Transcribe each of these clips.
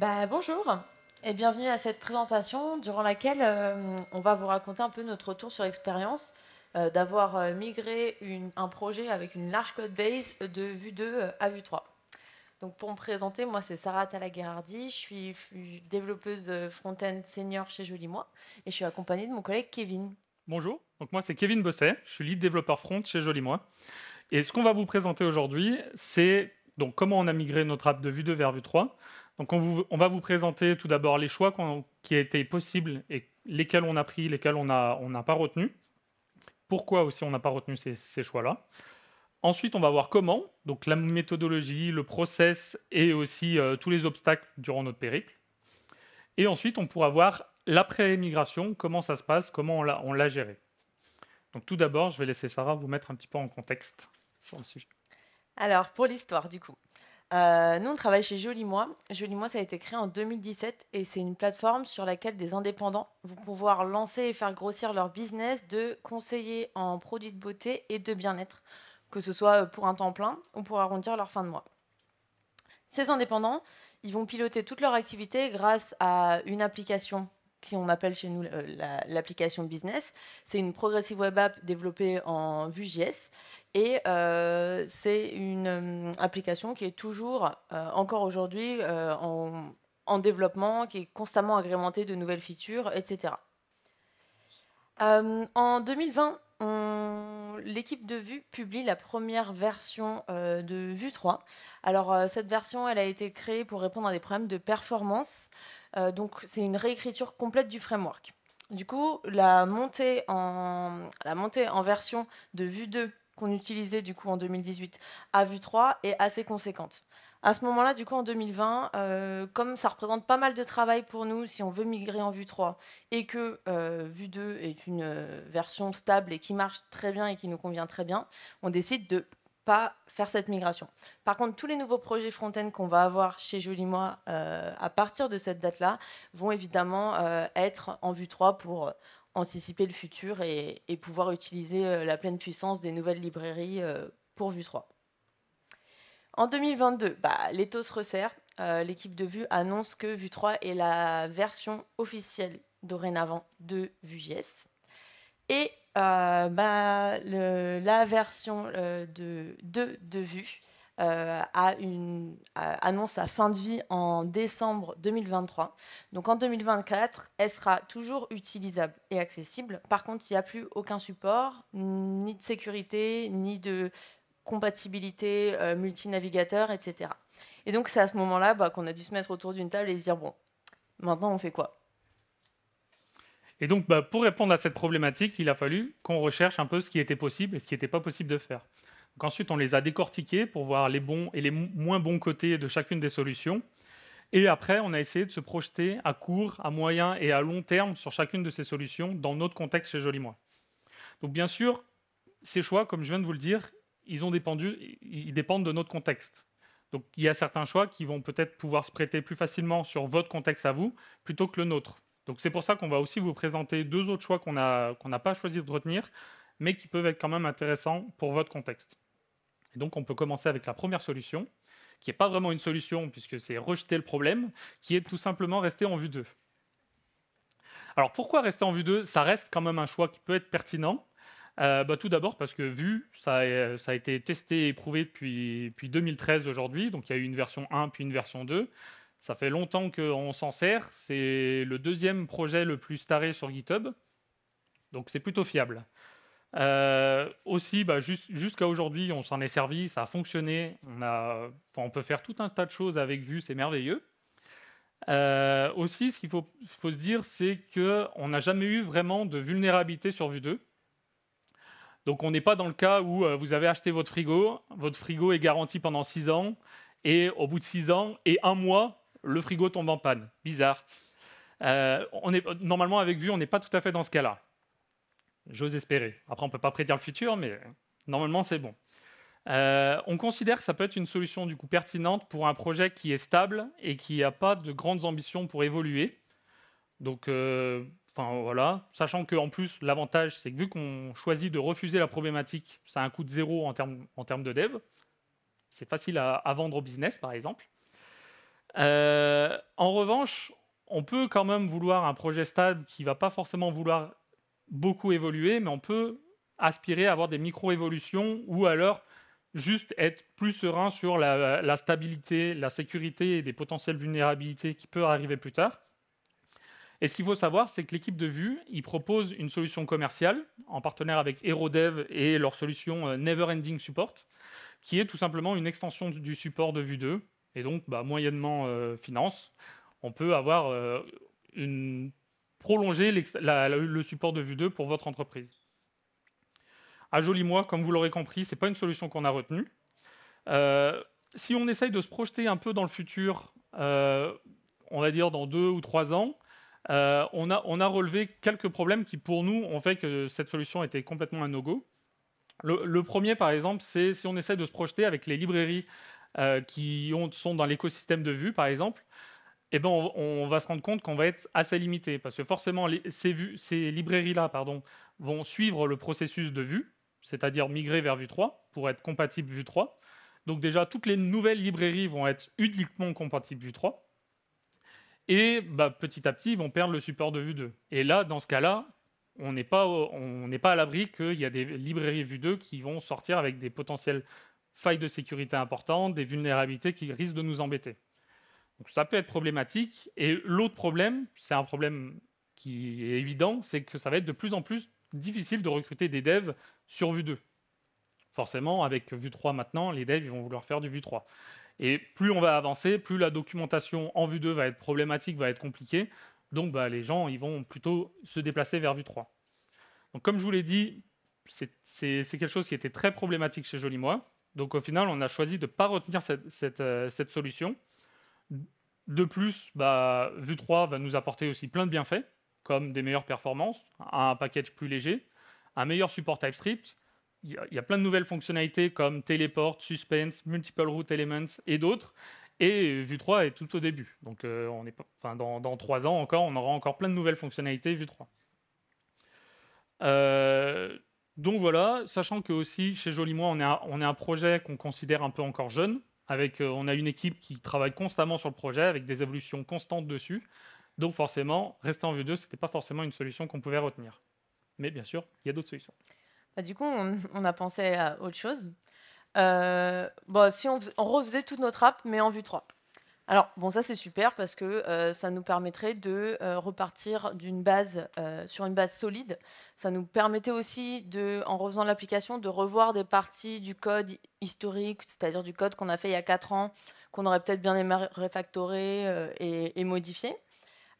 Bah, bonjour et bienvenue à cette présentation durant laquelle euh, on va vous raconter un peu notre retour sur l'expérience euh, d'avoir euh, migré un projet avec une large code base de Vue 2 à Vue 3. Donc pour me présenter, moi c'est Sarah Talagherardi, je suis développeuse front-end senior chez Joli Moi et je suis accompagnée de mon collègue Kevin. Bonjour, donc moi c'est Kevin Bosset, je suis lead développeur front chez Joli Moi. Et ce qu'on va vous présenter aujourd'hui, c'est donc comment on a migré notre app de Vue 2 vers Vue 3, donc on, va vous présenter tout d'abord les choix qui qui étaient possibles et lesquels on a pris, lesquels on n'a pas retenu. Pourquoi aussi on n'a pas retenu ces, choix-là. Ensuite, on va voir comment, donc la méthodologie, le process et aussi euh, tous les obstacles durant notre périple. Et ensuite, on pourra voir l'après-émigration, comment ça se passe, comment on l'a géré. Donc tout d'abord, je vais laisser Sarah vous mettre un petit peu en contexte sur le sujet. Alors, pour l'histoire, du coup. Euh, nous, on travaille chez Joli Moi. Joli Moi, ça a été créé en 2017 et c'est une plateforme sur laquelle des indépendants vont pouvoir lancer et faire grossir leur business de conseillers en produits de beauté et de bien-être, que ce soit euh, pour un temps plein ou pour arrondir leur fin de mois. Ces indépendants, ils vont piloter toute leur activité grâce à une application qui on appelle chez nous euh, l'application business. C'est une progressive web app développée en Vue.js et euh, c'est une euh, application qui est toujours, euh, encore aujourd'hui, en, en, développement, qui est constamment agrémentée de nouvelles features, etc. en 2020, l'équipe de Vue publie la première version de Vue 3. Alors, cette version, elle a été créée pour répondre à des problèmes de performance. donc, c'est une réécriture complète du framework. Du coup, la montée en, la montée en version de Vue 2 qu'on utilisait du coup en 2018 à vue 3 est assez conséquente. À ce moment-là, du coup, en 2020, euh, comme ça représente pas mal de travail pour nous si on veut migrer en vue 3 et que euh, vue 2 est une euh, version stable et qui marche très bien et qui nous convient très bien, on décide de pas faire cette migration. Par contre, tous les nouveaux projets front-end qu'on va avoir chez Joli Moi à partir de cette date-là vont évidemment être en vue 3 pour anticiper le futur et, pouvoir utiliser euh, la pleine puissance des nouvelles librairies euh, pour Vue 3. En 2022, bah, se resserre. Euh, l'équipe de Vue annonce que Vue 3 est la version officielle dorénavant de Vue.js. Et bah, la version de, 2 de, de Vue a euh, une, annonce à fin de vie en décembre 2023. Donc en 2024, elle sera toujours utilisable et accessible. Par contre, il n'y a plus aucun support, ni de sécurité, ni de compatibilité euh, multinavigateur, etc. Et donc c'est à ce moment-là bah, qu'on a dû se mettre autour d'une table et se dire, bon, maintenant on fait quoi et donc, bah, pour répondre à cette problématique, il a fallu qu'on recherche un peu ce qui était possible et ce qui n'était pas possible de faire. Ensuite, on les a décortiqués pour voir les bons et les moins bons côtés de chacune des solutions. Et après, on a essayé de se projeter à court, à moyen et à long terme sur chacune de ces solutions dans notre contexte chez Joli Donc bien sûr, ces choix, comme je viens de vous le dire, ils, dépendent de notre contexte. Donc il y a certains choix qui vont peut-être pouvoir se prêter plus facilement sur votre contexte à vous plutôt que le nôtre. Donc c'est pour ça qu'on va aussi vous présenter deux autres choix qu'on n'a pas choisi de retenir, mais qui peuvent être quand même intéressants pour votre contexte donc on peut commencer avec la première solution, qui n'est pas vraiment une solution puisque c'est rejeter le problème, qui est tout simplement rester en vue 2. Alors pourquoi rester en vue 2 Ça reste quand même un choix qui peut être pertinent. Euh, bah, tout d'abord parce que Vue, euh, ça, a, été testé et éprouvé depuis, 2013 aujourd'hui, donc il y a eu une version 1 puis une version 2. Ça fait longtemps qu'on s'en sert, c'est le deuxième projet le plus staré sur GitHub, donc c'est plutôt fiable. Euh, aussi, bah, jusqu'à aujourd'hui, on s'en est servi, ça a fonctionné. On, a, on peut faire tout un tas de choses avec Vue, c'est merveilleux. Euh, aussi, ce qu'il faut, se dire, c'est qu'on n'a jamais eu vraiment de vulnérabilité sur Vue 2. Donc on n'est pas dans le cas où euh, vous avez acheté votre frigo, votre frigo est garanti pendant 6 ans, et au bout de 6 ans et un mois, le frigo tombe en panne. Bizarre. on est, normalement, avec Vue, on n'est pas tout à fait dans ce cas-là. J'ose espérer. Après, on ne peut pas prédire le futur, mais normalement, c'est bon. Euh, on considère que ça peut être une solution du coup pertinente pour un projet qui est stable et qui n'a pas de grandes ambitions pour évoluer. Donc, euh, voilà, sachant qu'en plus, l'avantage, c'est que vu qu'on choisit de refuser la problématique, ça a un coût de zéro en termes, en de dev. C'est facile à, vendre au business, par exemple. Euh, en revanche, on peut quand même vouloir un projet stable qui ne va pas forcément vouloir beaucoup évolué mais on peut aspirer à avoir des micro-évolutions ou alors juste être plus serein sur la, stabilité, la sécurité et des potentielles vulnérabilités qui peuvent arriver plus tard. Et ce qu'il faut savoir, c'est que l'équipe de vue, ils proposent une solution commerciale en partenaire avec HeroDev et leur solution euh, Never Ending Support, qui est tout simplement une extension du support de vue 2. Et donc, bah, moyennement euh, finance, on peut avoir euh, une prolonger le support de vue 2 pour votre entreprise. À joli mois, comme vous l'aurez compris, ce n'est pas une solution qu'on a retenue. Euh, si on essaye de se projeter un peu dans le futur, euh, on va dire dans deux ou trois ans, euh, on, a, relevé quelques problèmes qui, pour nous, ont fait que cette solution était complètement un no-go. Le, premier, par exemple, c'est si on essaie de se projeter avec les librairies qui sont dans l'écosystème de vue, par exemple eh ben, on, va se rendre compte qu'on va être assez limité, parce que forcément, ces, librairies-là vont suivre le processus de vue, c'est-à-dire migrer vers Vue 3 pour être compatible Vue 3. Donc déjà, toutes les nouvelles librairies vont être uniquement compatibles Vue 3. Et bah, petit à petit, ils vont perdre le support de Vue 2. Et là, dans ce cas-là, on n'est pas, on pas à l'abri qu'il y a des librairies Vue 2 qui vont sortir avec des potentielles failles de sécurité importantes, des vulnérabilités qui risquent de nous embêter. Donc ça peut être problématique. Et l'autre problème, c'est un problème qui est évident, c'est que ça va être de plus en plus difficile de recruter des devs sur Vue 2. Forcément, avec Vue 3 maintenant, les devs vont vouloir faire du Vue 3. Et plus on va avancer, plus la documentation en Vue 2 va être problématique, va être compliquée. Donc bah, les gens ils vont plutôt se déplacer vers Vue 3. Donc comme je vous l'ai dit, c'est quelque chose qui était très problématique chez Jolimois. Donc au final, on a choisi de ne pas retenir cette euh, solution. De plus, bah, Vue 3 va nous apporter aussi plein de bienfaits, comme des meilleures performances, un package plus léger, un meilleur support TypeScript. Il y, a plein de nouvelles fonctionnalités comme Teleport, suspense, multiple route elements et d'autres. Et Vue 3 est tout au début. Donc euh, on est, enfin, dans, trois ans encore, on aura encore plein de nouvelles fonctionnalités Vue 3. Euh, donc voilà, sachant que aussi chez Jolimois, on on est un projet qu'on considère un peu encore jeune. Avec, euh, on a une équipe qui travaille constamment sur le projet, avec des évolutions constantes dessus. Donc forcément, rester en vue 2, ce n'était pas forcément une solution qu'on pouvait retenir. Mais bien sûr, il y a d'autres solutions. Bah, du coup, on, a pensé à autre chose. Euh, bon, si on, on, refaisait toute notre app, mais en vue 3. Alors, bon, ça c'est super parce que euh, ça nous permettrait de euh, repartir d'une base euh, sur une base solide. Ça nous permettait aussi, de, en refaisant l'application, de revoir des parties du code historique, c'est-à-dire du code qu'on a fait il y a 4 ans, qu'on aurait peut-être bien aimé et, modifié.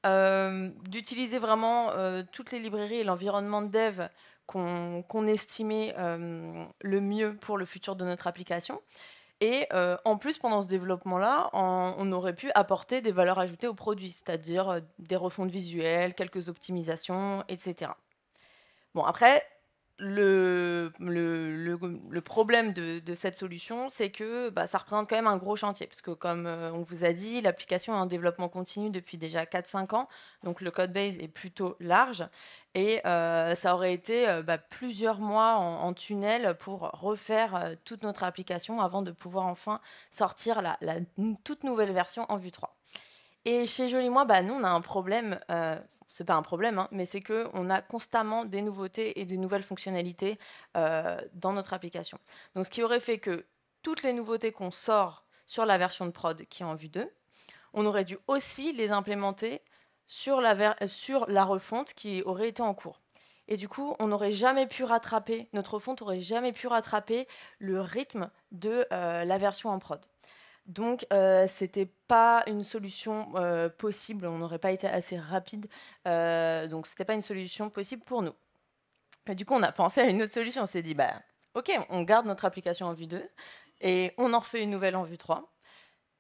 D'utiliser vraiment toutes les librairies et l'environnement de dev qu'on estimait le mieux pour le futur de notre application. Et euh, en plus, pendant ce développement-là, on aurait pu apporter des valeurs ajoutées au produit, c'est-à-dire euh, des refondes visuelles, quelques optimisations, etc. Bon, après, le, le, problème de, cette solution, c'est que bah, ça représente quand même un gros chantier, parce que comme euh, on vous a dit, l'application est en développement continu depuis déjà 4-5 ans, donc le code base est plutôt large, et euh, ça aurait été euh, bah, plusieurs mois en, tunnel pour refaire toute notre application avant de pouvoir enfin sortir la, toute nouvelle version en vue 3. Et chez Jolie Moi, bah, nous, on a un problème c'est pas un problème, hein, mais c'est que on a constamment des nouveautés et de nouvelles fonctionnalités euh, dans notre application. Donc, ce qui aurait fait que toutes les nouveautés qu'on sort sur la version de prod qui est en vue 2, on aurait dû aussi les implémenter sur la, refonte qui aurait été en cours. Et du coup, on n'aurait jamais pu rattraper, notre refonte aurait jamais pu rattraper le rythme de euh, la version en prod. Donc, euh, c'était pas une solution euh, possible. On n'aurait pas été assez rapide. Euh, donc, c'était pas une solution possible pour nous. du coup, on a pensé à une autre solution. On s'est dit, bah, ok, on garde notre application en vue 2 et on en refait une nouvelle en vue 3.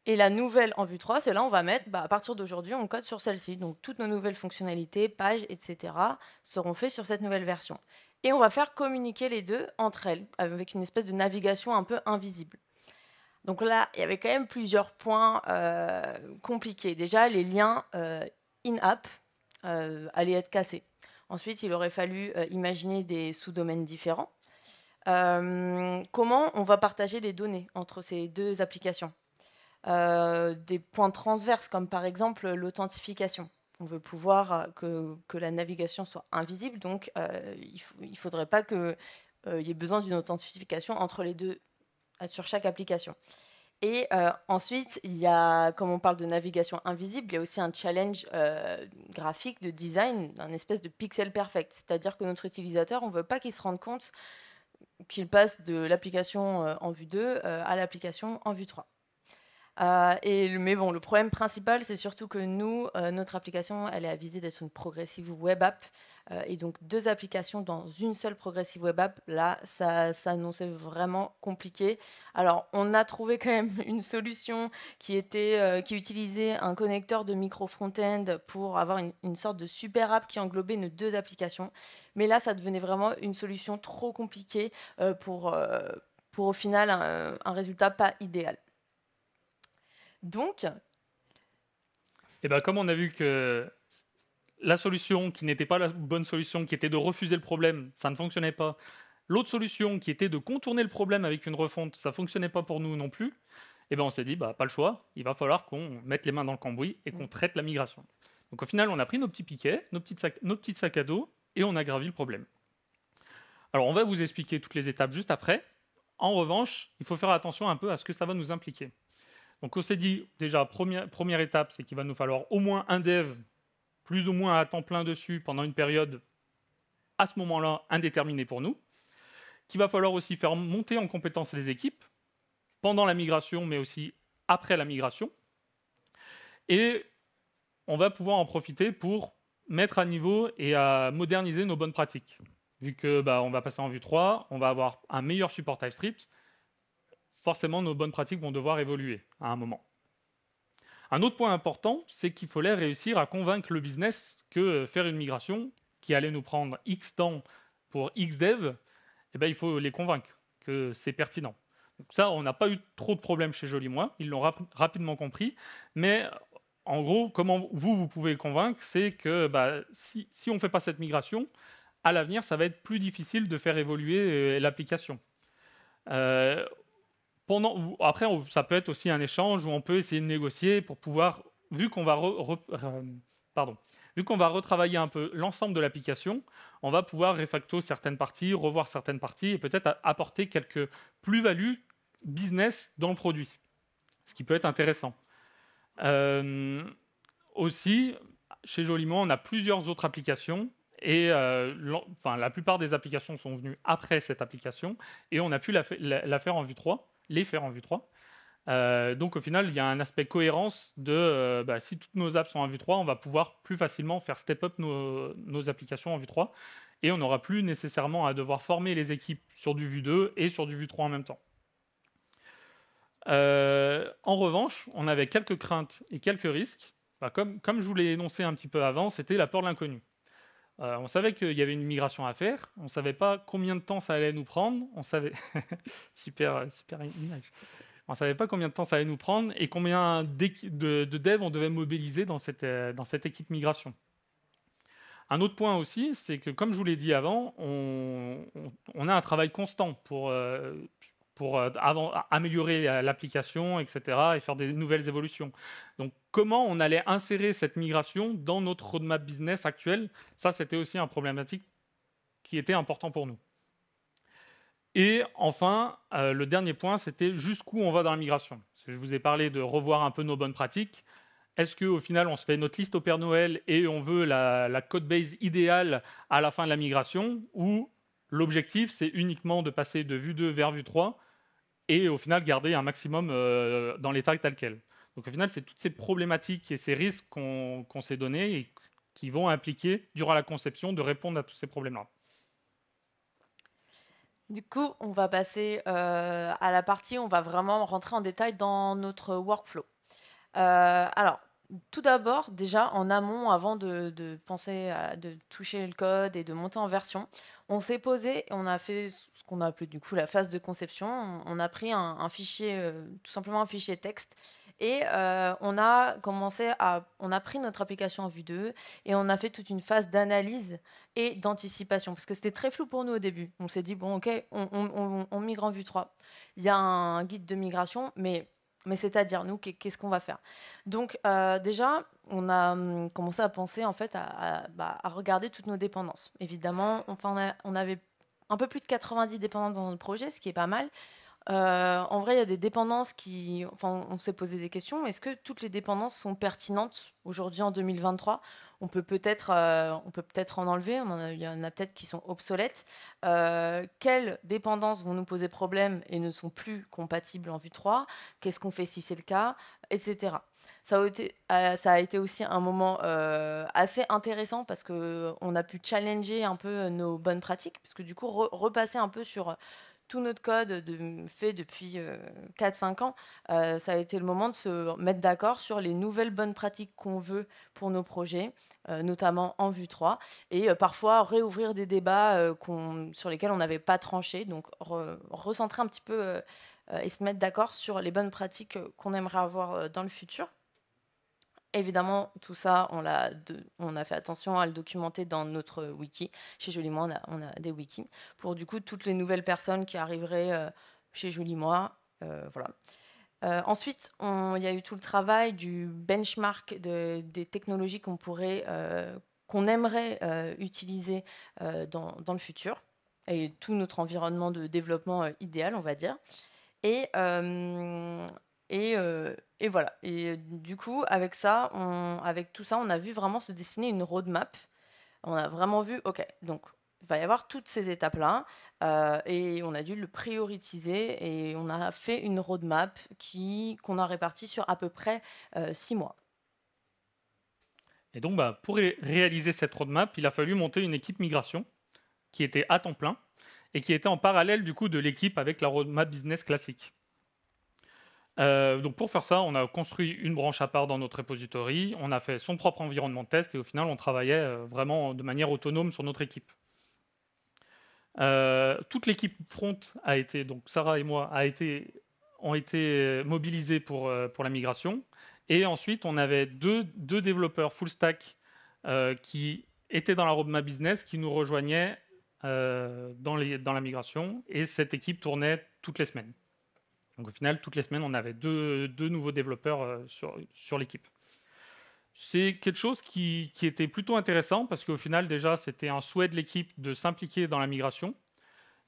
Et la nouvelle en vue 3, c'est là on va mettre, bah, à partir d'aujourd'hui, on code sur celle-ci. Donc, toutes nos nouvelles fonctionnalités, pages, etc., seront faites sur cette nouvelle version. Et on va faire communiquer les deux entre elles, avec une espèce de navigation un peu invisible. Donc là, il y avait quand même plusieurs points euh, compliqués. Déjà, les liens euh, in-app euh, allaient être cassés. Ensuite, il aurait fallu imaginer des sous-domaines différents. comment on va partager les données entre ces deux applications Des points transverses, comme par exemple l'authentification. On veut pouvoir que, que, la navigation soit invisible, donc il ne faudrait pas qu'il y ait besoin d'une authentification entre les deux sur chaque application. Et euh, ensuite, il y a, comme on parle de navigation invisible, il y a aussi un challenge euh, graphique de design, un espèce de pixel perfect. C'est-à-dire que notre utilisateur, on ne veut pas qu'il se rende compte qu'il passe de l'application euh, en vue 2 à l'application en vue 3. Euh, et, mais bon, le problème principal, c'est surtout que nous, euh, notre application, elle est avisée d'être une progressive web app. Euh, et donc, deux applications dans une seule progressive web app, là, ça s'annonçait vraiment compliqué. Alors, on a trouvé quand même une solution qui, était, qui utilisait un connecteur de micro front-end pour avoir une, sorte de super app qui englobait nos deux applications. Mais là, ça devenait vraiment une solution trop compliquée pour, pour, au final, un résultat pas idéal. Donc. Eh ben, comme on a vu que la solution qui n'était pas la bonne solution, qui était de refuser le problème, ça ne fonctionnait pas. L'autre solution qui était de contourner le problème avec une refonte, ça ne fonctionnait pas pour nous non plus. Eh ben, on s'est dit, bah, pas le choix, il va falloir qu'on mette les mains dans le cambouis et qu'on mm. traite la migration. Donc au final, on a pris nos petits piquets, nos, petites sacs, nos petits sacs à dos et on a gravi le problème. Alors on va vous expliquer toutes les étapes juste après. En revanche, il faut faire attention un peu à ce que ça va nous impliquer. Donc on s'est dit, déjà, première, première étape, c'est qu'il va nous falloir au moins un dev, plus ou moins à temps plein dessus, pendant une période, à ce moment-là, indéterminée pour nous. Qu'il va falloir aussi faire monter en compétence les équipes, pendant la migration, mais aussi après la migration. Et on va pouvoir en profiter pour mettre à niveau et à moderniser nos bonnes pratiques. Vu que bah, on va passer en vue 3, on va avoir un meilleur support TypeScript, forcément nos bonnes pratiques vont devoir évoluer à un moment. Un autre point important, c'est qu'il fallait réussir à convaincre le business que euh, faire une migration qui allait nous prendre X temps pour X dev, eh ben, il faut les convaincre que c'est pertinent. Donc ça, on n'a pas eu trop de problèmes chez Joli Moi, ils l'ont rapidement compris, mais euh, en gros, comment vous, vous pouvez le convaincre, c'est que bah, si, on ne fait pas cette migration, à l'avenir, ça va être plus difficile de faire évoluer euh, l'application après, ça peut être aussi un échange où on peut essayer de négocier pour pouvoir, vu qu'on va, euh, retravailler un peu l'ensemble de l'application, on va pouvoir refacto certaines parties, revoir certaines parties et peut-être apporter quelques plus-values business dans le produit, ce qui peut être intéressant. Euh, aussi, chez Joliment, on a plusieurs autres applications et euh, enfin, la plupart des applications sont venues après cette application et on a pu la, la faire en vue 3 les faire en vue 3. Euh, donc au final, il y a un aspect cohérence de euh, bah, si toutes nos apps sont en vue 3, on va pouvoir plus facilement faire step up nos, applications en vue 3 et on n'aura plus nécessairement à devoir former les équipes sur du vue 2 et sur du vue 3 en même temps. Euh, en revanche, on avait quelques craintes et quelques risques. Bah, comme, comme je vous l'ai énoncé un petit peu avant, c'était la peur de l'inconnu. Euh, on savait qu'il y avait une migration à faire, on ne savait pas combien de temps ça allait nous prendre, on savait super super image. On savait pas combien de temps ça allait nous prendre et combien de, devs on devait mobiliser dans cette, euh, dans cette équipe migration. Un autre point aussi, c'est que comme je vous l'ai dit avant, on, a un travail constant pour, euh, pour euh, améliorer euh, l'application, etc., et faire des nouvelles évolutions. Donc, comment on allait insérer cette migration dans notre roadmap business actuel Ça, c'était aussi un problématique qui était important pour nous. Et enfin, euh, le dernier point, c'était jusqu'où on va dans la migration. je vous ai parlé de revoir un peu nos bonnes pratiques. Est-ce qu'au final, on se fait notre liste au Père Noël et on veut la, la code base idéale à la fin de la migration Ou l'objectif, c'est uniquement de passer de vue 2 vers vue 3 et au final garder un maximum euh, dans l'état tel quel. Donc au final, c'est toutes ces problématiques et ces risques qu'on s'est donnés et qui vont impliquer, durant la conception, de répondre à tous ces problèmes-là. Du coup, on va passer euh, à la partie où on va vraiment rentrer en détail dans notre workflow. Euh, alors, tout d'abord, déjà en amont, avant de, penser, à, toucher le code et de monter en version, on s'est posé, on a fait ce qu'on a appelé du coup la phase de conception. On, a pris un, fichier, euh, tout simplement un fichier texte, et euh, on a commencé à, on a pris notre application en vue 2 et on a fait toute une phase d'analyse et d'anticipation parce que c'était très flou pour nous au début. On s'est dit bon ok, on, on, migre en vue 3. Il y a un guide de migration, mais mais c'est-à-dire, nous, qu'est-ce qu'on va faire Donc, euh, déjà, on a hum, commencé à penser, en fait, à, bah, regarder toutes nos dépendances. Évidemment, on, avait un peu plus de 90 dépendances dans le projet, ce qui est pas mal. Euh, en vrai, il y a des dépendances qui... Enfin, on s'est posé des questions. Est-ce que toutes les dépendances sont pertinentes aujourd'hui en 2023 on peut peut-être euh, peut peut en enlever. On a, il y en a peut-être qui sont obsolètes. Euh, quelles dépendances vont nous poser problème et ne sont plus compatibles en vue 3 Qu'est-ce qu'on fait si c'est le cas Etc. Euh, ça a, été, aussi un moment assez intéressant parce qu'on a pu challenger un peu nos bonnes pratiques, puisque du coup repasser un peu sur tout notre code de, fait depuis 4-5 euh, ans, euh, ça a été le moment de se mettre d'accord sur les nouvelles bonnes pratiques qu'on veut pour nos projets, euh, notamment en vue 3, et parfois réouvrir des débats sur lesquels on n'avait pas tranché, donc recentrer un petit peu et se mettre d'accord sur les bonnes pratiques qu'on aimerait avoir dans le futur. Évidemment, tout ça, on, a on a fait attention à le documenter dans notre wiki. Chez Jolie Moi, on a, des wikis pour du coup toutes les nouvelles personnes qui arriveraient euh, chez Jolie Moi. Euh, voilà. Euh, ensuite, il y a eu tout le travail du benchmark des technologies qu'on pourrait, qu'on aimerait utiliser dans, le futur et tout notre environnement de développement idéal, on va dire. Et euh, et, voilà. Et euh, du coup, avec ça, avec tout ça, on a vu vraiment se dessiner une roadmap. On a vraiment vu, ok, donc il va y avoir toutes ces étapes-là. Euh, et on a dû le prioritiser et on a fait une roadmap qui, qu'on a répartie sur à peu près six mois. Et donc, bah, pour réaliser cette roadmap, il a fallu monter une équipe migration qui était à temps plein et qui était en parallèle du coup de l'équipe avec la roadmap business classique. Euh, donc pour faire ça, on a construit une branche à part dans notre repository, on a fait son propre environnement de test et au final, on travaillait euh, vraiment de manière autonome sur notre équipe. Euh, toute l'équipe front a été, donc Sarah et moi, a été, ont été mobilisés pour, pour la migration. Et ensuite, on avait deux, deux développeurs full stack qui étaient dans la roadmap business, qui nous rejoignaient dans, les, dans la migration. Et cette équipe tournait toutes les semaines. Donc au final, toutes les semaines, on avait deux, nouveaux développeurs euh, sur, l'équipe. C'est quelque chose qui, était plutôt intéressant parce qu'au final, déjà, c'était un souhait de l'équipe de s'impliquer dans la migration.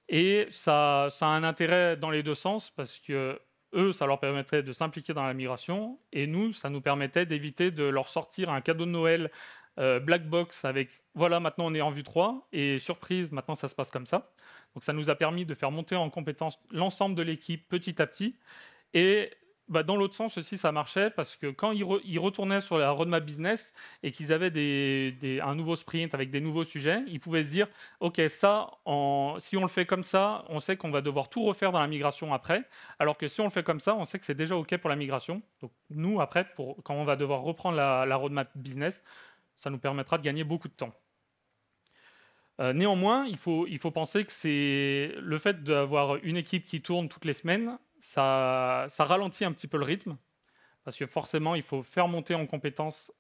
Et ça, a un intérêt dans les deux sens parce que eux, ça leur permettrait de s'impliquer dans la migration. Et nous, ça nous permettait d'éviter de leur sortir un cadeau de Noël euh, black box avec voilà, maintenant on est en vue 3. Et surprise, maintenant ça se passe comme ça. Donc ça nous a permis de faire monter en compétence l'ensemble de l'équipe petit à petit. Et bah, dans l'autre sens aussi, ça marchait parce que quand ils, retournaient sur la roadmap business et qu'ils avaient un nouveau sprint avec des nouveaux sujets, ils pouvaient se dire Ok, ça, si on le fait comme ça, on sait qu'on va devoir tout refaire dans la migration après. Alors que si on le fait comme ça, on sait que c'est déjà OK pour la migration. Donc, nous, après, quand on va devoir reprendre la roadmap business, ça nous permettra de gagner beaucoup de temps. Euh, néanmoins, il faut, penser que c'est le fait d'avoir une équipe qui tourne toutes les semaines, ça, ralentit un petit peu le rythme, parce que forcément, il faut faire monter en compétence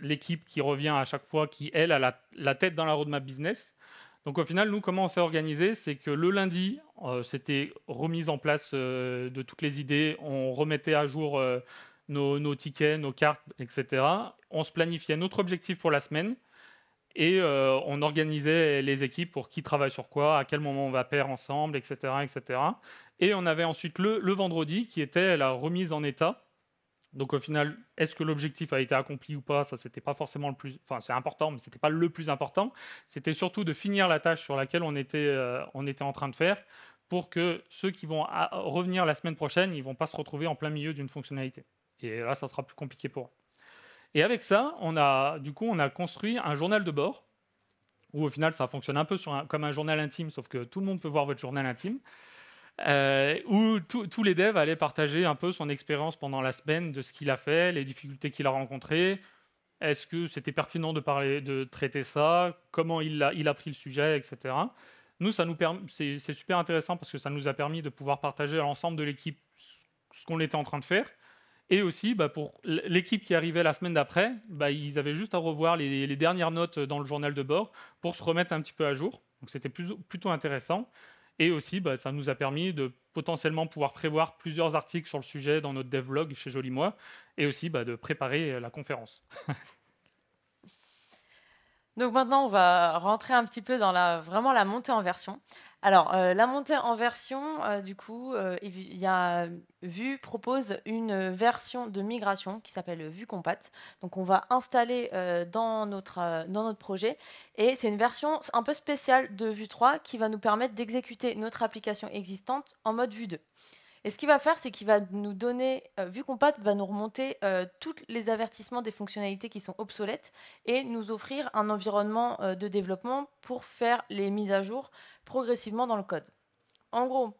l'équipe qui revient à chaque fois, qui, elle, a la, tête dans la roadmap business. Donc au final, nous, comment on s'est organisé C'est que le lundi, euh, c'était remise en place euh, de toutes les idées, on remettait à jour nos tickets, nos cartes, etc. On se planifiait notre objectif pour la semaine et euh, on organisait les équipes pour qui travaille sur quoi, à quel moment on va pair ensemble, etc. etc. Et on avait ensuite le, le vendredi qui était la remise en état. Donc au final, est-ce que l'objectif a été accompli ou pas Ça, c'était pas forcément le plus. Enfin, c'est important, mais c'était pas le plus important. C'était surtout de finir la tâche sur laquelle on était, euh, on était en train de faire pour que ceux qui vont revenir la semaine prochaine, ils vont pas se retrouver en plein milieu d'une fonctionnalité. Et là, ça sera plus compliqué pour eux. Et avec ça, on a, du coup, on a construit un journal de bord, où au final, ça fonctionne un peu comme un journal intime, sauf que tout le monde peut voir votre journal intime. Euh, où tous les devs allaient partager un peu son expérience pendant la semaine de ce qu'il a fait, les difficultés qu'il a rencontrées, est-ce que c'était pertinent de, parler, de traiter ça, comment il a, il a pris le sujet, etc. Nous, ça nous c'est, super intéressant parce que ça nous a permis de pouvoir partager à l'ensemble de l'équipe ce qu'on était en train de faire, et aussi, bah, pour l'équipe qui arrivait la semaine d'après, bah, ils avaient juste à revoir les, dernières notes dans le journal de bord pour se remettre un petit peu à jour. Donc c'était plutôt intéressant. Et aussi, bah, ça nous a permis de potentiellement pouvoir prévoir plusieurs articles sur le sujet dans notre devlog chez Joli Moi, et aussi de préparer la conférence. Donc maintenant, on va rentrer un petit peu dans la, vraiment la montée en version. Alors, euh, la montée en version, euh, du coup, euh, Vue propose une version de migration qui s'appelle Vue Compat. Donc, on va installer dans, notre, dans notre projet. Et c'est une version un peu spéciale de Vue 3 qui va nous permettre d'exécuter notre application existante en mode Vue 2. Et ce qu'il va faire, c'est qu'il va nous donner, Vue euh, vu va nous remonter euh, tous les avertissements des fonctionnalités qui sont obsolètes et nous offrir un environnement euh, de développement pour faire les mises à jour progressivement dans le code. En gros,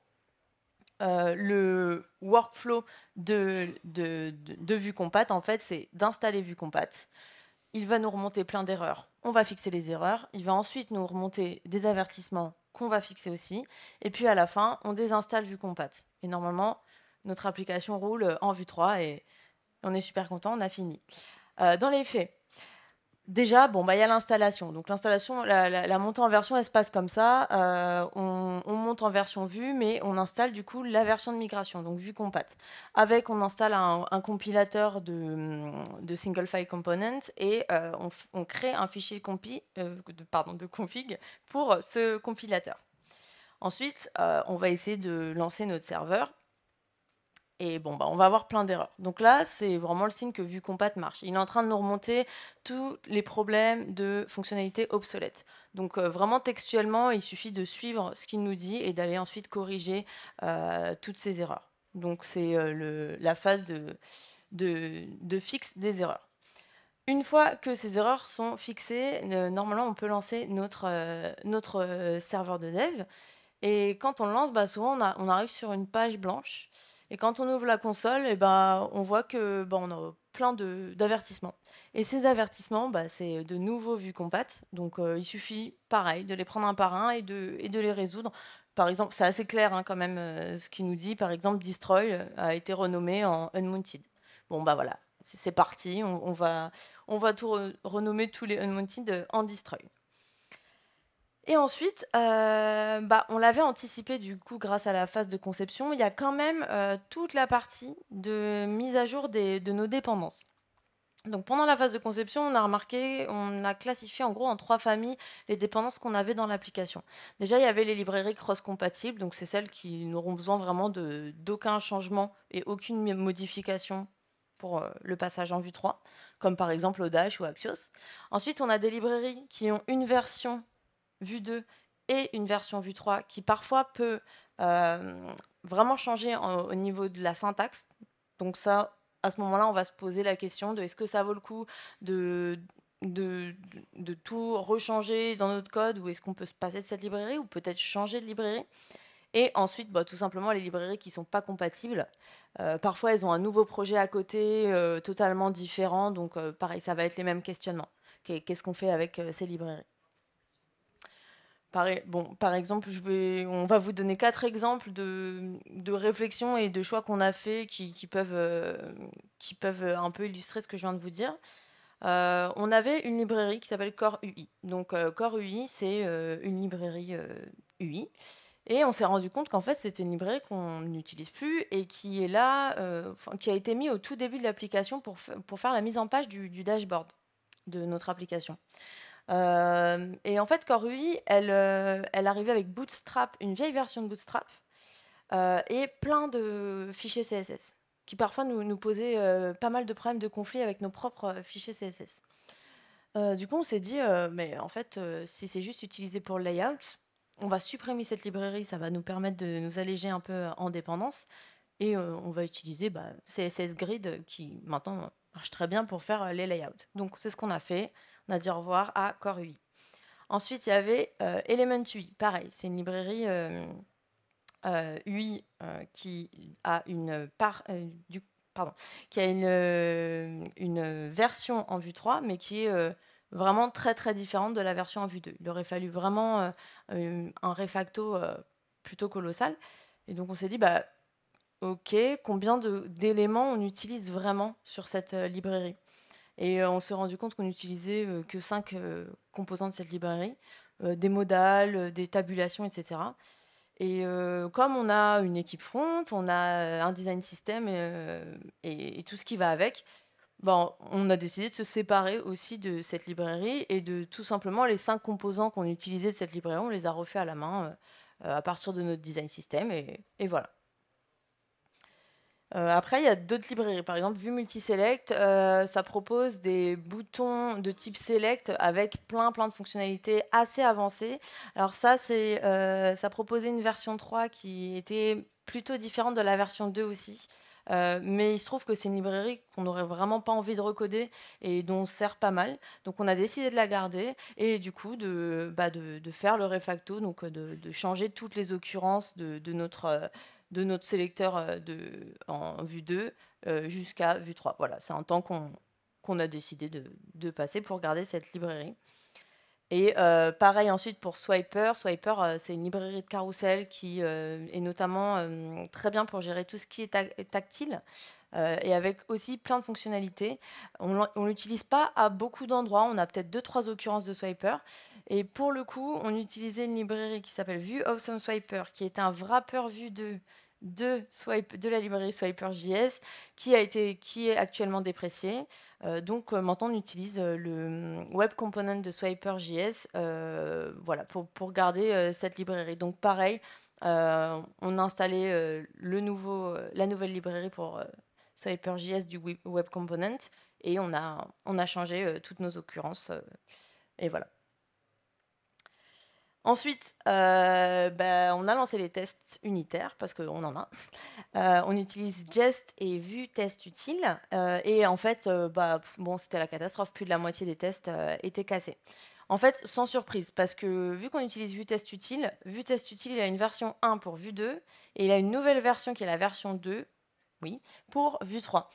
le workflow de, de vue compat, en fait, c'est d'installer vue compat. Il va nous remonter plein d'erreurs. On va fixer les erreurs. Il va ensuite nous remonter des avertissements qu'on va fixer aussi. Et puis à la fin, on désinstalle vue compat. Et normalement, notre application roule en vue 3 et on est super content, on a fini. Euh, dans les faits, Déjà, bon, bah, il y a l'installation. Donc, l'installation, la, montée en version, elle se passe comme ça. Euh, on, monte en version vue, mais on installe du coup la version de migration, donc vue compat. Avec, on installe un, compilateur de, single file component et euh, on, crée un fichier euh, de config pour ce compilateur. Ensuite, on va essayer de lancer notre serveur et bon, bah, on va avoir plein d'erreurs. Donc là, c'est vraiment le signe que vu compat marche. Il est en train de nous remonter tous les problèmes de fonctionnalités obsolètes. Donc euh, vraiment textuellement, il suffit de suivre ce qu'il nous dit et d'aller ensuite corriger euh, toutes ces erreurs. Donc c'est euh, la phase de, de, fixe des erreurs. Une fois que ces erreurs sont fixées, normalement, on peut lancer notre, serveur de dev. Et quand on le lance, bah, souvent, on, arrive sur une page blanche. Et quand on ouvre la console, et eh ben, on voit que bon, on a plein d'avertissements. Et ces avertissements, bah, c'est de nouveaux vues compates. Donc euh, il suffit, pareil, de les prendre un par un et de, et de les résoudre. Par exemple, c'est assez clair hein, quand même euh, ce qui nous dit. Par exemple, Destroy a été renommé en Unmounted. Bon, bah ben, voilà, c'est parti. On, va, on va tout renommer tous les Unmounted en Destroy. Et ensuite, euh, bah, on l'avait anticipé du coup grâce à la phase de conception, il y a quand même euh, toute la partie de mise à jour de nos dépendances. Donc pendant la phase de conception, on a remarqué, on a classifié en gros en trois familles les dépendances qu'on avait dans l'application. Déjà, il y avait les librairies cross-compatibles, donc c'est celles qui n'auront besoin vraiment d'aucun changement et aucune modification pour euh, le passage en vue 3, comme par exemple Dash ou Axios. Ensuite, on a des librairies qui ont une version vue 2 et une version vue 3 qui parfois peut euh, vraiment changer au niveau de la syntaxe. Donc ça, à ce moment-là, on va se poser la question de est-ce que ça vaut le coup de, de, tout rechanger dans notre code ou est-ce qu'on peut se passer de cette librairie ou peut-être changer de librairie et ensuite, bah, tout simplement, les librairies qui ne sont pas compatibles. Euh, parfois, elles ont un nouveau projet à côté, euh, totalement différent. Donc, pareil, ça va être les mêmes questionnements. Qu'est-ce qu'on fait avec ces librairies par, e-, bon, par exemple, on va vous donner quatre exemples de, réflexions et de choix qu'on a fait qui, peuvent, euh, euh, un peu illustrer ce que je viens de vous dire. Euh, on avait une librairie qui s'appelle Core UI. Donc Core UI, c'est une librairie UI. Et on s'est rendu compte qu'en fait, c'était une librairie qu'on n'utilise plus et qui est là, qui a été mise au tout début de l'application pour, faire la mise en page du, du dashboard de notre application. Euh, et en fait, Corui, elle, euh, elle arrivait avec Bootstrap, une vieille version de Bootstrap, euh, et plein de fichiers CSS, qui parfois nous, posaient pas mal de problèmes de conflit avec nos propres fichiers CSS. du coup, on s'est dit, mais en fait, si c'est juste utilisé pour le layout, on va supprimer cette librairie, ça va nous permettre de nous alléger un peu en dépendance, et on va utiliser bah, CSS Grid, qui maintenant marche très bien pour faire les layouts. Donc, c'est ce qu'on a fait. On a dit au revoir à UI. Ensuite, il y avait euh, Element UI. Pareil, c'est une librairie euh, euh, UI qui a une part version en vue 3, mais qui est vraiment très très différente de la version en vue 2. Il aurait fallu vraiment un refacto plutôt colossal. Et donc on s'est dit, bah, ok, combien d'éléments on utilise vraiment sur cette librairie et euh, on s'est rendu compte qu'on n'utilisait euh, que cinq euh, composants de cette librairie, des modales, des tabulations, etc. Et comme on a une équipe front, on a un design system et, tout ce qui va avec, bon, on a décidé de se séparer aussi de cette librairie et de tout simplement les cinq composants qu'on utilisait de cette librairie, on les a refaits à la main à partir de notre design system et, et voilà. Euh, après, il y a d'autres librairies. Par exemple, Vue Multiselect, euh, ça propose des boutons de type Select avec plein, plein de fonctionnalités assez avancées. Alors ça, euh, ça proposait une version 3 qui était plutôt différente de la version 2 aussi. mais il se trouve que c'est une librairie qu'on n'aurait vraiment pas envie de recoder et dont on sert pas mal. Donc on a décidé de la garder et du coup de, bah, de, faire le refacto, donc de, changer toutes les occurrences de, de notre de notre sélecteur euh, de, en vue 2 euh, jusqu'à vue 3. Voilà, c'est un temps qu'on a décidé de, passer pour garder cette librairie. Et euh, pareil ensuite pour Swiper. Swiper, c'est une librairie de carrousel qui est notamment très bien pour gérer tout ce qui est tactile et avec aussi plein de fonctionnalités. On ne l'utilise pas à beaucoup d'endroits, on a peut-être deux, trois occurrences de Swiper. Et pour le coup, on utilisait une librairie qui s'appelle Vue Awesome Swiper, qui est un wrapper Vue 2 de, la librairie Swiper.js qui, a été, qui est actuellement dépréciée. Euh, donc euh, maintenant, on utilise euh, le mm, web component de Swiper.js voilà, pour, pour garder cette librairie. Donc pareil, on a installé le nouveau, la nouvelle librairie pour Swiper.js du web component et on a, on a changé toutes nos occurrences. et voilà. Ensuite, euh, bah, on a lancé les tests unitaires parce qu'on en a. Euh, on utilise Jest et Vue Test Utile. Euh, et en fait, bah, bon, c'était la catastrophe. Plus de la moitié des tests étaient cassés. En fait, sans surprise, parce que vu qu'on utilise Vue Test Utile, Vue Test Utile, il a une version 1 pour Vue 2 et il a une nouvelle version qui est la version 2 oui, pour Vue 3.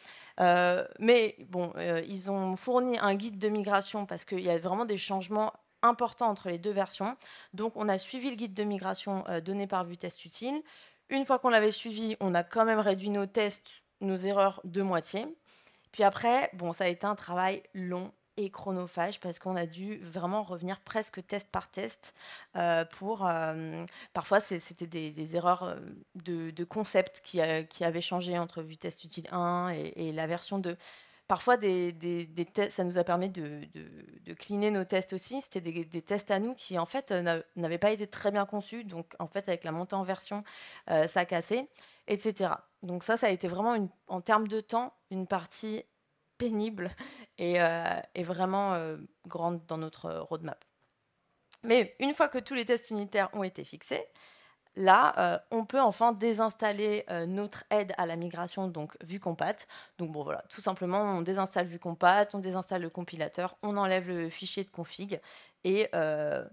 mais bon, ils ont fourni un guide de migration parce qu'il y a vraiment des changements important entre les deux versions. Donc on a suivi le guide de migration euh, donné par Vue Test Utile. Une fois qu'on l'avait suivi, on a quand même réduit nos tests, nos erreurs de moitié. Puis après, bon, ça a été un travail long et chronophage parce qu'on a dû vraiment revenir presque test par test euh, pour euh, parfois c'était des, erreurs de, concept qui, avaient changé entre Vue Test Utile 1 et, et la version 2. Parfois, ça nous a permis de, cleaner nos tests aussi. C'était des, tests à nous qui, en fait, euh, n'avaient pas été très bien conçus. Donc, en fait, avec la montée en version, euh, ça a cassé, etc. Donc ça, ça a été vraiment, en termes de temps, une partie pénible euh, et, vraiment grande dans notre roadmap. Mais une fois que tous les tests unitaires ont été fixés, Là, euh, on peut enfin désinstaller euh, notre aide à la migration, donc vue Compat. Donc bon voilà, tout simplement, on désinstalle Vue Compat, on désinstalle le compilateur, on enlève le fichier de config et, euh,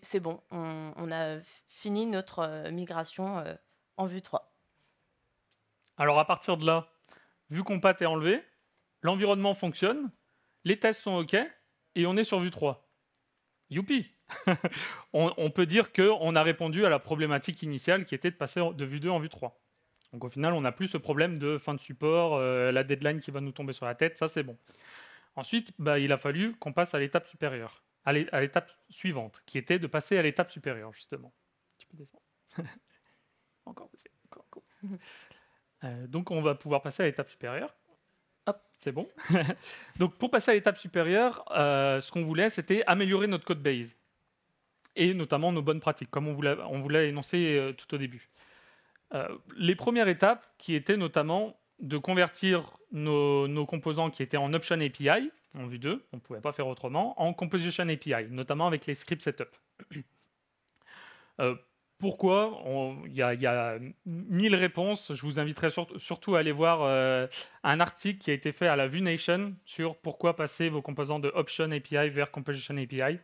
c'est bon, on, a fini notre migration en Vue 3. Alors à partir de là, Vue Compat est enlevé, l'environnement fonctionne, les tests sont OK et on est sur Vue 3. Youpi on, peut dire qu'on a répondu à la problématique initiale qui était de passer de vue 2 en vue 3. Donc au final, on n'a plus ce problème de fin de support, euh, la deadline qui va nous tomber sur la tête, ça c'est bon. Ensuite, bah, il a fallu qu'on passe à l'étape supérieure, à l'étape suivante, qui était de passer à l'étape supérieure, justement. Tu peux descendre. encore, euh, donc on va pouvoir passer à l'étape supérieure. Hop, c'est bon. donc pour passer à l'étape supérieure, euh, ce qu'on voulait, c'était améliorer notre code base et notamment nos bonnes pratiques, comme on vous l'a énoncé euh, tout au début. Euh, les premières étapes qui étaient notamment de convertir nos, composants qui étaient en Option API, en vue 2, on ne pouvait pas faire autrement, en Composition API, notamment avec les scripts setup. Euh, pourquoi Il y, a mille réponses. Je vous inviterai surtout à aller voir un article qui a été fait à la Vue Nation sur pourquoi passer vos composants de Option API vers Composition API.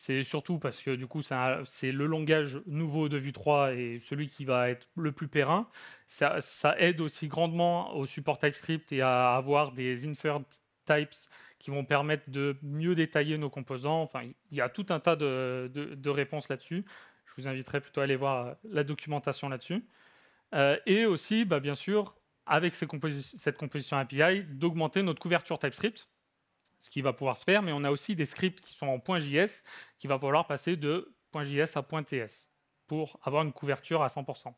C'est surtout parce que du coup, c'est le langage nouveau de Vue 3 et celui qui va être le plus périn. Ça, aide aussi grandement au support TypeScript et à avoir des inferred types qui vont permettre de mieux détailler nos composants. Enfin, il y a tout un tas de, réponses là-dessus. Je vous inviterai plutôt à aller voir euh, la documentation là-dessus. Euh, et aussi, bah, bien sûr, avec cette composition API, d'augmenter notre couverture TypeScript ce qui va pouvoir se faire, mais on a aussi des scripts qui sont en .js, qui va falloir passer de .js à .ts pour avoir une couverture à 100%.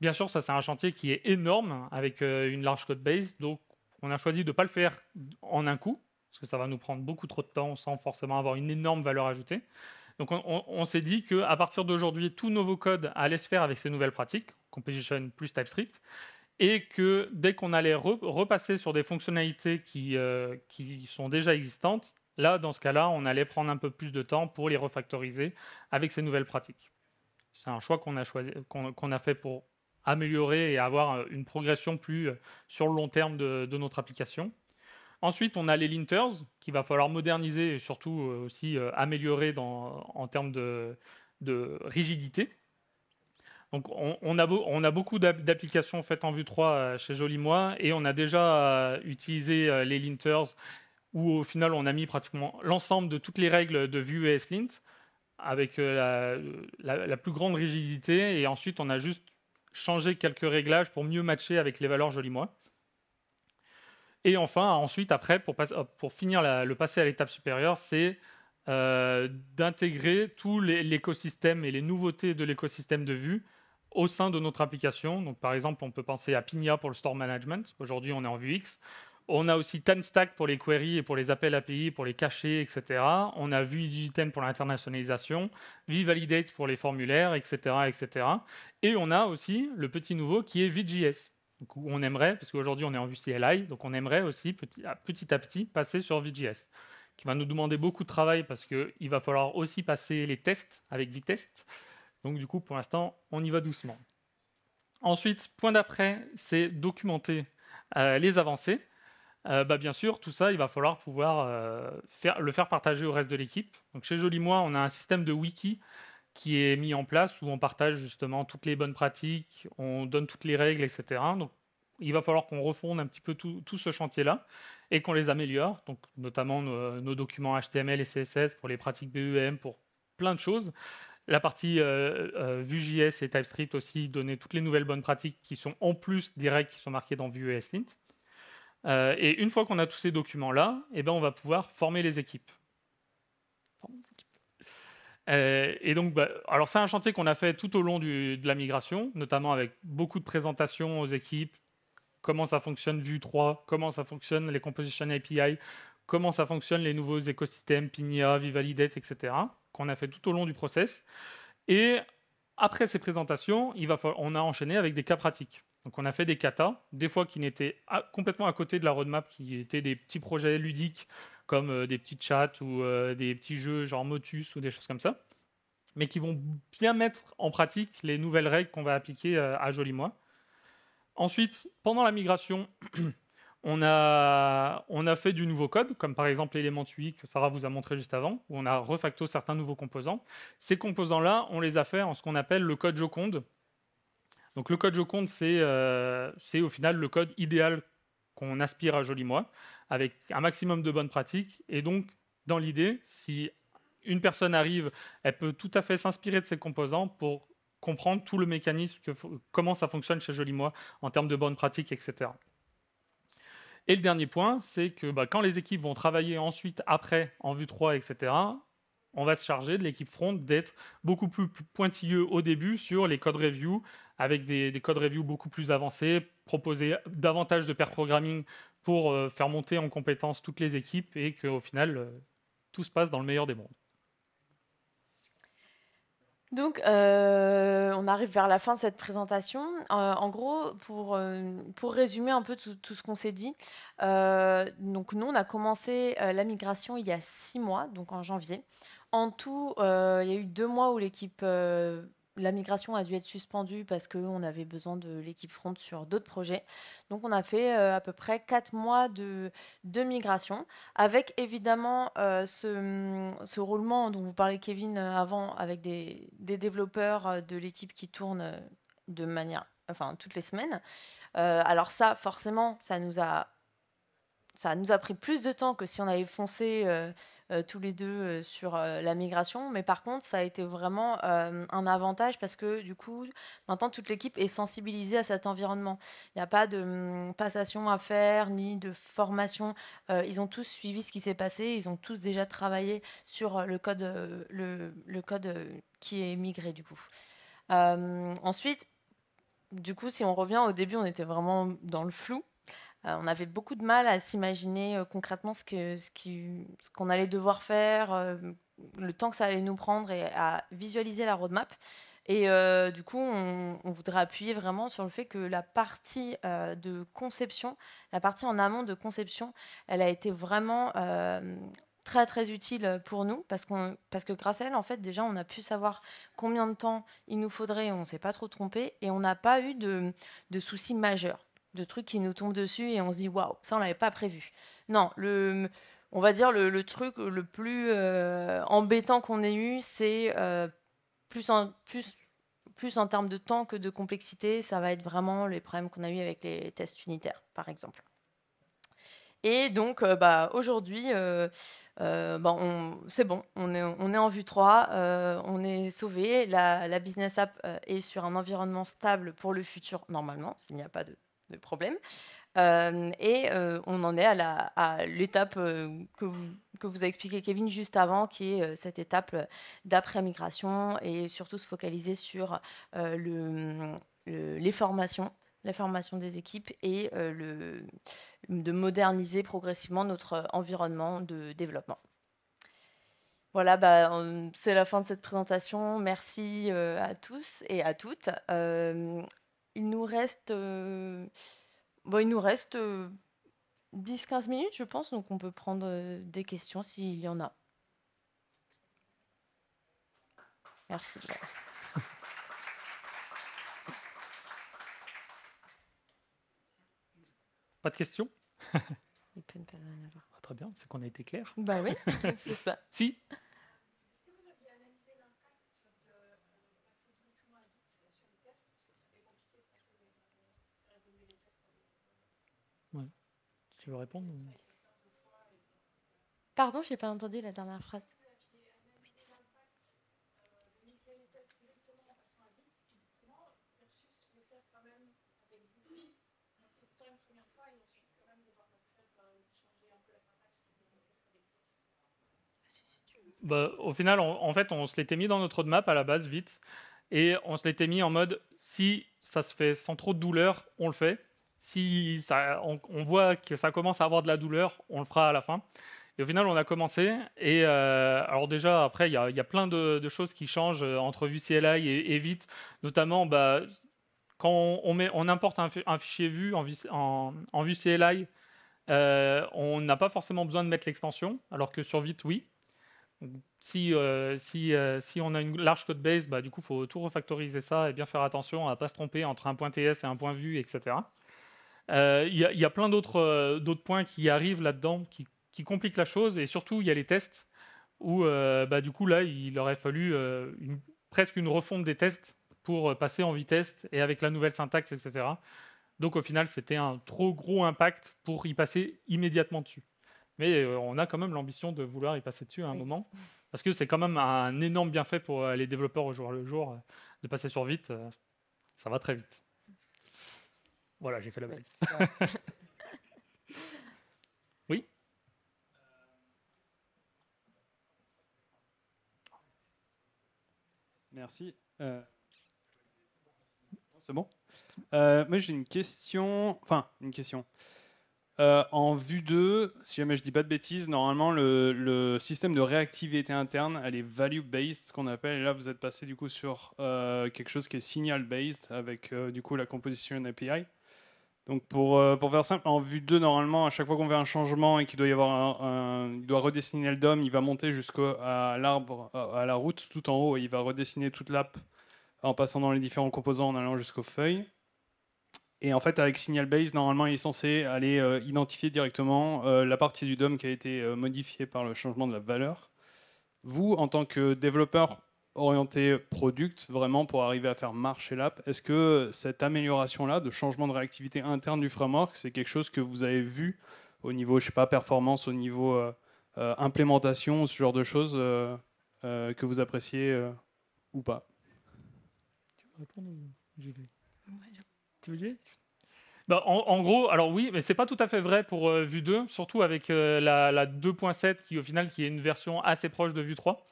Bien sûr, ça c'est un chantier qui est énorme avec euh, une large code base, donc on a choisi de ne pas le faire en un coup, parce que ça va nous prendre beaucoup trop de temps sans forcément avoir une énorme valeur ajoutée. Donc on, s'est dit qu'à partir d'aujourd'hui, tout nouveau code allait se faire avec ces nouvelles pratiques, Composition plus TypeScript, et que dès qu'on allait repasser sur des fonctionnalités euh, qui, sont déjà existantes, là, dans ce cas-là, on allait prendre un peu plus de temps pour les refactoriser avec ces nouvelles pratiques. C'est un choix qu'on a, a fait pour améliorer et avoir euh, une progression plus euh, sur le long terme de, notre application. Ensuite, on a les linters qu'il va falloir moderniser et surtout aussi améliorer en termes de rigidité. Donc on, a, beaucoup d'applications faites en vue 3 euh, chez Jolimois et on a déjà euh, utilisé euh, les linters où au final on a mis pratiquement l'ensemble de toutes les règles de Vue et avec la, plus grande rigidité et ensuite on a juste changé quelques réglages pour mieux matcher avec les valeurs Jolimois. Et enfin, ensuite, après, pour, finir le passer à l'étape supérieure, c'est d'intégrer tout l'écosystème et les nouveautés de l'écosystème de vue au sein de notre application. Donc, par exemple, on peut penser à Pinia pour le store management. Aujourd'hui, on est en vue X. On a aussi TenStack pour les queries et pour les appels API, pour les cachets, etc. On a Digitem pour l'internationalisation, VValidate pour les formulaires, etc., etc. Et on a aussi le petit nouveau qui est VJS. on aimerait, parce aujourd'hui, on est en vue CLI, donc on aimerait aussi petit à petit, petit passer sur VJS, qui va nous demander beaucoup de travail parce qu'il va falloir aussi passer les tests avec Vitest donc du coup, pour l'instant, on y va doucement. Ensuite, point d'après, c'est documenter euh, les avancées. Euh, bah, bien sûr, tout ça, il va falloir pouvoir euh, le faire partager au reste de l'équipe. Donc chez Joli Moi, on a un système de wiki qui est mis en place où on partage justement toutes les bonnes pratiques, on donne toutes les règles, etc. Donc il va falloir qu'on refonde un petit peu tout, ce chantier-là et qu'on les améliore, donc notamment nos, nos, documents HTML et CSS pour les pratiques BEM, pour plein de choses. La partie euh, euh, Vue.js et TypeScript aussi donner toutes les nouvelles bonnes pratiques qui sont en plus des règles qui sont marquées dans Vue.js Lint. Euh, et une fois qu'on a tous ces documents-là, eh ben, on va pouvoir former les équipes. et donc, bah, alors c'est un chantier qu'on a fait tout au long de la migration, notamment avec beaucoup de présentations aux équipes, comment ça fonctionne Vue 3, comment ça fonctionne les Composition API, comment ça fonctionne les nouveaux écosystèmes, Pinia, Vivalidate, etc qu'on a fait tout au long du process. Et après ces présentations, il va on a enchaîné avec des cas pratiques. Donc on a fait des katas, des fois qui n'étaient complètement à côté de la roadmap, qui étaient des petits projets ludiques comme euh, des petits chats ou euh, des petits jeux genre Motus ou des choses comme ça, mais qui vont bien mettre en pratique les nouvelles règles qu'on va appliquer euh, à Joli Ensuite, pendant la migration, On a, fait du nouveau code, comme par exemple l'élément UI que Sarah vous a montré juste avant, où on a refacto certains nouveaux composants. Ces composants-là, on les a fait en ce qu'on appelle le code Joconde. Donc le code Joconde, euh, c'est au final le code idéal qu'on aspire à Joli Moi, avec un maximum de bonnes pratiques. Et donc, dans l'idée, si une personne arrive, elle peut tout à fait s'inspirer de ces composants pour comprendre tout le mécanisme, comment ça fonctionne chez Joli Moi en termes de bonnes pratiques, etc. Et le dernier point, c'est que bah, quand les équipes vont travailler ensuite, après, en vue 3, etc., on va se charger de l'équipe front d'être beaucoup plus pointilleux au début sur les codes reviews, avec des, des codes review beaucoup plus avancés, proposer davantage de pair programming pour euh, faire monter en compétence toutes les équipes et qu'au final, euh, tout se passe dans le meilleur des mondes. Donc, euh, on arrive vers la fin de cette présentation. Euh, en gros, pour, euh, pour résumer un peu tout, ce qu'on s'est dit, donc nous, on a commencé la migration il y a six mois, donc en janvier. En tout, il y a eu deux mois où l'équipe la migration a dû être suspendue parce qu'on avait besoin de l'équipe front sur d'autres projets. Donc on a fait euh, à peu près quatre mois de, migration, avec évidemment euh, ce, roulement dont vous parlez Kevin euh, avant, avec des, développeurs de l'équipe qui tournent de manière, enfin toutes les semaines. alors ça, forcément, ça nous a ça nous a pris plus de temps que si on avait foncé euh, tous les deux euh, sur euh, la migration. Mais par contre, ça a été vraiment un avantage parce que du coup, maintenant, toute l'équipe est sensibilisée à cet environnement. Il n'y a pas de hum, passation à faire ni de formation. ils ont tous suivi ce qui s'est passé. Ils ont tous déjà travaillé sur le code, le, code qui est migré du coup. ensuite, du coup, si on revient au début, on était vraiment dans le flou. Euh, on avait beaucoup de mal à s'imaginer euh, concrètement ce qu'on allait devoir faire, euh, le temps que ça allait nous prendre et à visualiser la roadmap. Et du coup, on, voudrait appuyer vraiment sur le fait que la partie de conception, la partie en amont de conception, elle a été vraiment très très utile pour nous parce, que grâce à elle, en fait, déjà, on a pu savoir combien de temps il nous faudrait, on ne s'est pas trop trompé et on n'a pas eu de soucis majeurs de trucs qui nous tombent dessus et on se dit waouh, ça on l'avait pas prévu. Non, le, on va dire le, truc le plus euh, embêtant qu'on ait eu, c'est euh, plus en plus plus en termes de temps que de complexité, ça va être vraiment les problèmes qu'on a eu avec les tests unitaires, par exemple. Et donc, euh, bah, aujourd'hui, bah, c'est bon, on est, on est, en vue 3, on est sauvé. la, business app est sur un environnement stable pour le futur, normalement, s'il n'y a pas de de problème. Euh, et euh, on en est à l'étape euh, que, vous, que vous a expliqué Kevin juste avant, qui est cette étape d'après-migration et surtout se focaliser sur le, les formations la formation des équipes et le, de moderniser progressivement notre environnement de développement. Voilà, bah, c'est la fin de cette présentation. Merci à tous et à toutes il nous reste, euh, bon, il nous reste 10-15 euh, minutes, je pense, donc on peut prendre euh, des questions s'il y en a. Merci. Pas de questions ah, très bien, c'est qu'on a été clair. Bah oui, c'est ça. si répondre Pardon, j'ai pas entendu la dernière phrase. Bah, au final, en fait, on se l'était mis dans notre roadmap à la base, vite. Et on se l'était mis en mode, si ça se fait sans trop de douleur, on le fait si on, voit que ça commence à avoir de la douleur, on le fera à la fin. Et au final, on a commencé. Et euh, alors déjà, après, il y, a plein de, choses qui changent euh, entre Vue et, et Vite, notamment bah, quand on, importe un, fichier vue en, Vue CLI, euh, on n'a pas forcément besoin de mettre l'extension, alors que sur Vite, oui. Si, on a une large code base, bah, du coup, il faut tout refactoriser ça et bien faire attention à ne pas se tromper entre un point TS et un point vue, etc. Euh, il y, a plein d'autres euh, points qui arrivent là-dedans, qui, compliquent la chose, et surtout, il y a les tests, où euh, bah, du coup, là, il aurait fallu presque une refonte des tests pour passer en vitesse et avec la nouvelle syntaxe, etc. Donc au final, c'était un trop gros impact pour y passer immédiatement dessus. Mais on a quand même l'ambition de vouloir y passer dessus à un moment, parce que c'est quand même un énorme bienfait pour les développeurs au jour le jour de passer sur vite. Ça va très vite. Voilà, j'ai fait la bête. oui Merci. Euh, c'est bon euh, Moi, j'ai une question. Enfin, une question. Euh, en vue de, si jamais je dis pas de bêtises, normalement le, système de réactivité interne, elle est value-based, ce qu'on appelle. Et là, vous êtes passé du coup sur quelque chose qui est signal-based avec du coup la composition API. Donc euh, pour, faire simple, en vue 2, normalement, à chaque fois qu'on veut un changement et qu'il doit y avoir un, il doit redessiner le DOM, il va monter jusqu'à l'arbre, euh, à la route tout en haut, et il va redessiner toute l'app en passant dans les différents composants, en allant jusqu'aux feuilles. Et en fait, avec SignalBase, normalement, il est censé aller euh, identifier directement la partie du DOM qui a été modifiée par le changement de la valeur. Vous, en tant que développeur, orienté product vraiment pour arriver à faire marcher l'app. Est-ce que cette amélioration-là de changement de réactivité interne du framework, c'est quelque chose que vous avez vu au niveau, je sais pas, performance, au niveau euh, euh, implémentation, ce genre de choses euh, que vous appréciez ou pas Tu répondre j'y Tu veux dire bah, en, gros, alors oui, mais c'est pas tout à fait vrai pour Vue 2, surtout avec la, la 2.7 qui au final qui est une version assez proche de Vue 3.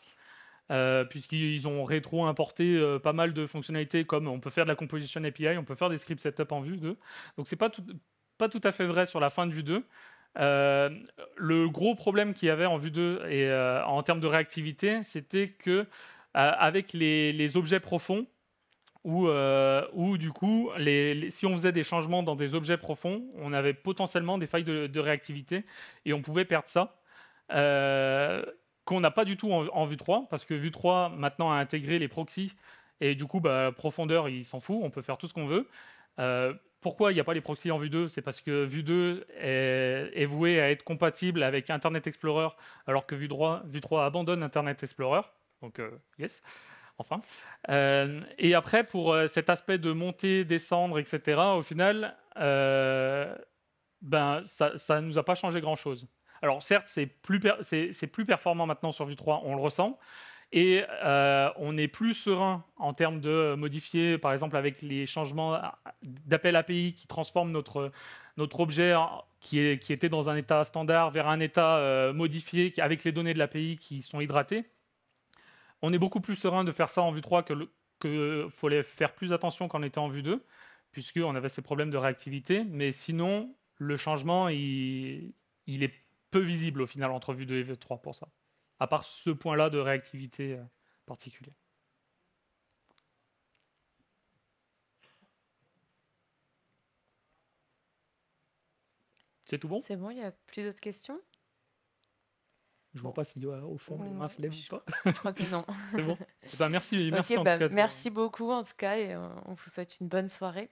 Euh, puisqu'ils ont rétro-importé euh, pas mal de fonctionnalités comme on peut faire de la composition API, on peut faire des scripts setup en vue 2. Donc c'est pas tout, pas tout à fait vrai sur la fin de vue 2. Euh, le gros problème qu'il y avait en vue 2 et en termes de réactivité, c'était que avec les, objets profonds, où, du coup, si on faisait des changements dans des objets profonds, on avait potentiellement des failles de, réactivité et on pouvait perdre ça. Euh, qu'on n'a pas du tout en, Vue 3, parce que Vue 3 maintenant a intégré les proxys, et du coup, bah, la profondeur, il s'en fout, on peut faire tout ce qu'on veut. Euh, pourquoi il n'y a pas les proxys en Vue 2 C'est parce que Vue 2 est, voué à être compatible avec Internet Explorer, alors que Vue 3, abandonne Internet Explorer. Donc, euh, yes, enfin. Euh, et après, pour cet aspect de monter, descendre, etc., au final, ben, ça ne nous a pas changé grand-chose. Alors certes, c'est plus, c'est plus, performant maintenant sur Vue 3, on le ressent. Et euh, on est plus serein en termes de modifier, par exemple, avec les changements d'appel API qui transforment notre, notre objet qui, est, qui, était dans un état standard vers un état euh, modifié avec les données de l'API qui sont hydratées. On est beaucoup plus serein de faire ça en Vue 3 que, que fallait faire plus attention quand on était en Vue 2, puisqu'on avait ces problèmes de réactivité. Mais sinon, le changement, il, il est peu visible au final entrevue Vue 2 et 3 pour ça. À part ce point-là de réactivité euh, particulière. C'est tout bon C'est bon, il n'y a plus d'autres questions je vois pas si euh, au fond les mains se lèvent ou pas. Je crois que non. C'est bon. Eh ben, merci, merci, bah, merci beaucoup en tout cas et on vous souhaite une bonne soirée.